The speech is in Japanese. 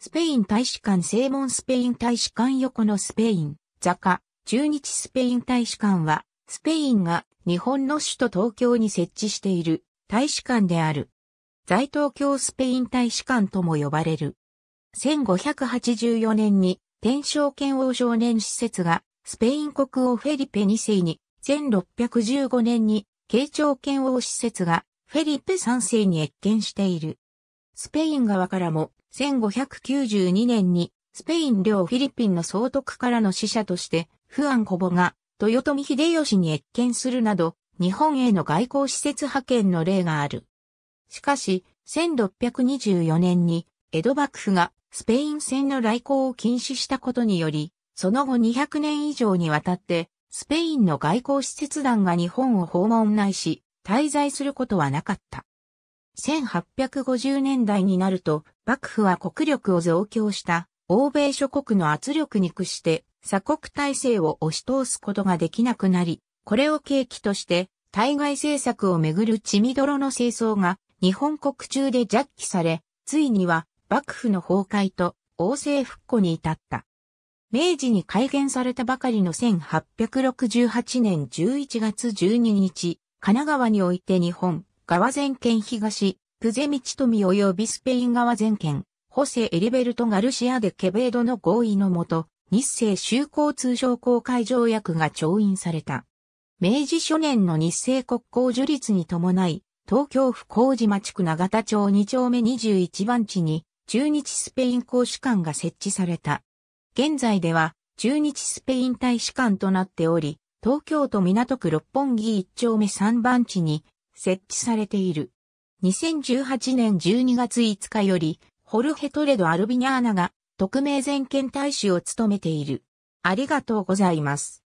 スペイン大使館正門スペイン大使館横のスペイン、ザカ、中日スペイン大使館は、スペインが日本の首都東京に設置している大使館である。在東京スペイン大使館とも呼ばれる。1584年に天正剣王少年施設がスペイン国王フェリペ2世に、1615年に慶長剣王施設がフェリペ3世に越見している。スペイン側からも1592年にスペイン領フィリピンの総督からの使者としてフアン・コボが豊臣秀吉に越見するなど日本への外交施設派遣の例がある。しかし1624年に江戸幕府がスペイン戦の来航を禁止したことにより、その後200年以上にわたってスペインの外交施設団が日本を訪問ないし、滞在することはなかった。1850年代になると、幕府は国力を増強した欧米諸国の圧力に屈して鎖国体制を押し通すことができなくなり、これを契機として対外政策をめぐる血みどろの清掃が日本国中でジャッキされ、ついには幕府の崩壊と王政復古に至った。明治に改元されたばかりの1868年11月12日、神奈川において日本、川前県東、プゼミチトミ及びスペイン川前県、ホセ・エリベルト・ガルシアデ・ケベードの合意のもと、日清修好通商公開条約が調印された。明治初年の日清国交樹立に伴い、東京府麹町区長田町2丁目21番地に、中日スペイン公使館が設置された。現在では、中日スペイン大使館となっており、東京都港区六本木1丁目3番地に、設置されている。2018年12月5日より、ホルヘトレド・アルビニャーナが特命全権大使を務めている。ありがとうございます。